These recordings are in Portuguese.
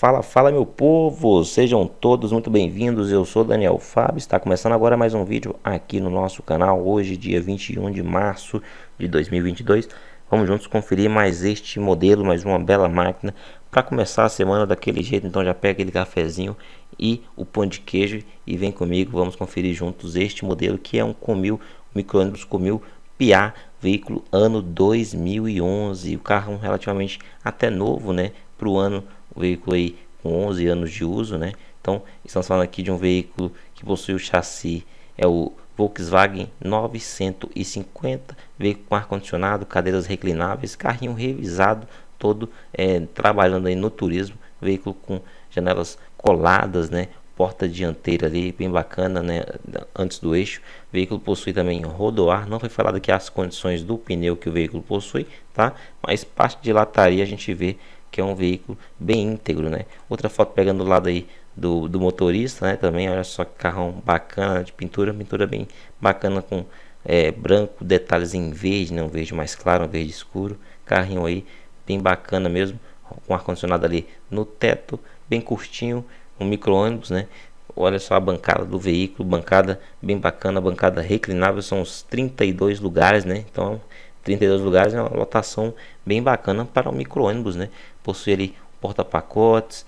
Fala, fala meu povo, sejam todos muito bem-vindos. Eu sou Daniel Fábio, está começando agora mais um vídeo aqui no nosso canal. Hoje, dia 21 de março de 2022. Vamos juntos conferir mais este modelo, mais uma bela máquina para começar a semana daquele jeito. Então já pega aquele cafezinho e o pão de queijo e vem comigo, vamos conferir juntos este modelo que é um Comil, um micro-ônibus Comil PA, veículo ano 2011. O carro relativamente até novo, né, para o ano 2011 o veículo aí com 11 anos de uso, né? Então, estamos falando aqui de um veículo que possui o chassi, é o Volkswagen 950, veículo com ar-condicionado, cadeiras reclináveis, carrinho revisado, todo é, trabalhando aí no turismo, veículo com janelas coladas, né? Porta dianteira ali, bem bacana, né? Antes do eixo. O veículo possui também rodoar. Não foi falado aqui as condições do pneu que o veículo possui, tá? Mas parte de lataria a gente vê que é um veículo bem íntegro, né? Outra foto pegando o lado aí do, do motorista, né? Também, olha só que carrão bacana de pintura, pintura bem bacana com é, branco, detalhes em verde, né? Um verde mais claro, um verde escuro, carrinho aí bem bacana mesmo, com ar-condicionado ali no teto, bem curtinho, um micro-ônibus, né? olha só a bancada do veículo, bancada bem bacana, bancada reclinável, são uns 32 lugares, né? Então 32 lugares é uma lotação bem bacana para o micro-ônibus, né? Possui ali porta-pacotes,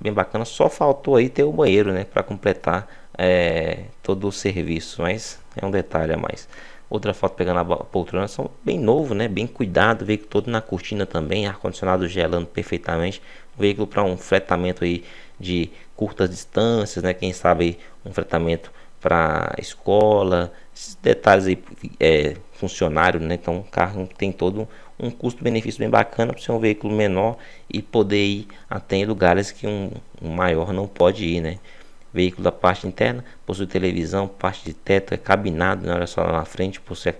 bem bacana. Só faltou aí ter o banheiro, né? Para completar é, todo o serviço, mas é um detalhe a mais. Outra foto pegando a poltrona, são bem novo, né? Bem cuidado, veículo todo na cortina também, ar-condicionado gelando perfeitamente. veículo para um fretamento aí de curtas distâncias, né? Quem sabe aí um fretamento para escola, esses detalhes aí, é, funcionário, né? Então, um carro tem todo um custo-benefício bem bacana para ser um veículo menor e poder ir até lugares que um, um, maior não pode ir, né? Veículo da parte interna possui televisão, parte de teto, é cabinado, né? olha só lá na frente, possui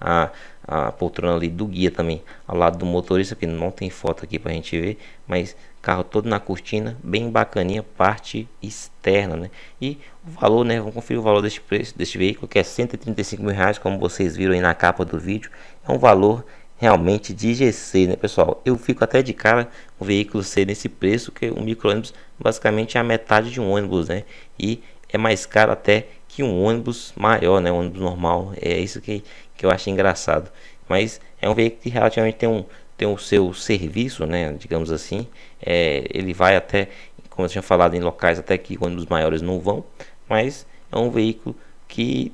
a, a a poltrona ali do guia também, ao lado do motorista, que não tem foto aqui para a gente ver, mas carro todo na cortina, bem bacaninha, parte externa, né? E o valor, né? Vamos conferir o valor deste preço deste veículo, que é 135 mil reais, como vocês viram aí na capa do vídeo, é um valor realmente de GC, né, pessoal? Eu fico até de cara o veículo ser nesse preço, que o micro-ônibus basicamente é a metade de um ônibus, né? E é mais caro até que um ônibus maior, né? Um ônibus normal. É isso que, que eu acho engraçado. Mas é um veículo que relativamente tem, um, tem o seu serviço, né? Digamos assim. É, ele vai até, como eu tinha falado, em locais até que ônibus maiores não vão. Mas é um veículo que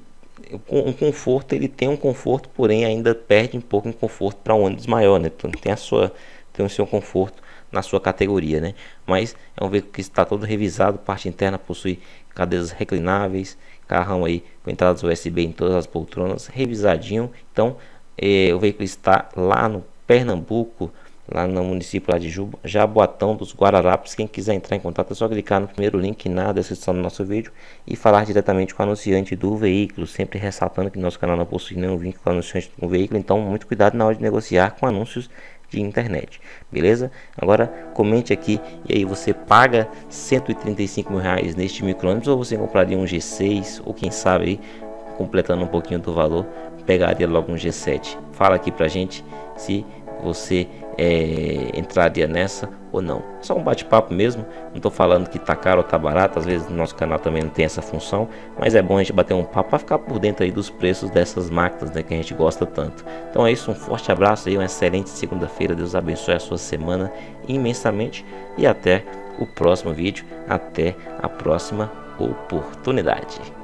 um conforto ele tem um conforto porém ainda perde um pouco em conforto para um ônibus maior né então tem a sua tem o seu conforto na sua categoria, né? Mas é um veículo que está todo revisado, parte interna possui cadeiras reclináveis, carrão aí com entradas USB em todas as poltronas, revisadinho. Então, é, o veículo está lá no Pernambuco, lá no município lá de Juba, Jaboatão dos Guararapes. Quem quiser entrar em contato é só clicar no primeiro link na descrição do nosso vídeo e falar diretamente com o anunciante do veículo, sempre ressaltando que nosso canal não possui nenhum vínculo com o anunciante do veículo, então muito cuidado na hora de negociar com anúncios de internet, beleza? Agora comente aqui e aí você paga 135 reais neste micro-ônibus ou você compraria um G6 ou quem sabe aí, completando um pouquinho do valor, pegaria logo um G7. Fala aqui pra gente se você é, entraria nessa ou não. Só um bate-papo mesmo, não estou falando que tá caro ou tá barato, às vezes no nosso canal também não tem essa função, mas é bom a gente bater um papo para ficar por dentro aí dos preços dessas máquinas né, que a gente gosta tanto. Então é isso, um forte abraço aí, uma excelente segunda-feira, Deus abençoe a sua semana imensamente e até o próximo vídeo, até a próxima oportunidade.